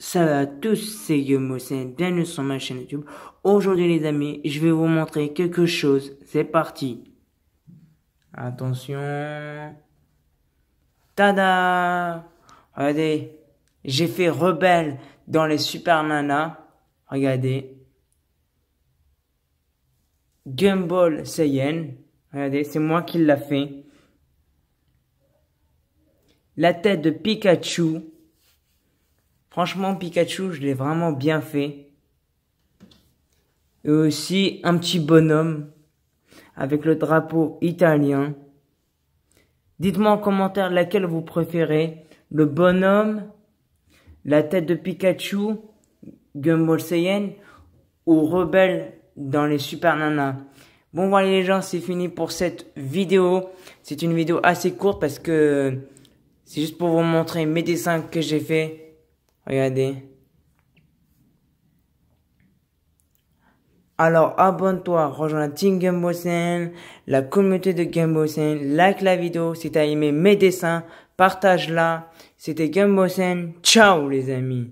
Salut à tous, c'est Yomo, c'est bienvenue sur ma chaîne YouTube. Aujourd'hui les amis, je vais vous montrer quelque chose. C'est parti. Attention. Tada Regardez, j'ai fait Rebelle dans les Super Nana. Regardez. Gumball Saiyan. Regardez, c'est moi qui l'a fait. La tête de Pikachu. Franchement, Pikachu, je l'ai vraiment bien fait. Et aussi un petit bonhomme avec le drapeau italien. Dites-moi en commentaire laquelle vous préférez. Le bonhomme, la tête de Pikachu, Gumball Saiyan ou Rebelle dans les Super Nanas. Bon voilà les gens, c'est fini pour cette vidéo. C'est une vidéo assez courte parce que c'est juste pour vous montrer mes dessins que j'ai fait. Regardez. Alors abonne-toi, rejoins la team Gumbo la communauté de Gumbo like la vidéo si t'as aimé mes dessins, partage-la. C'était Gumbo Ciao les amis.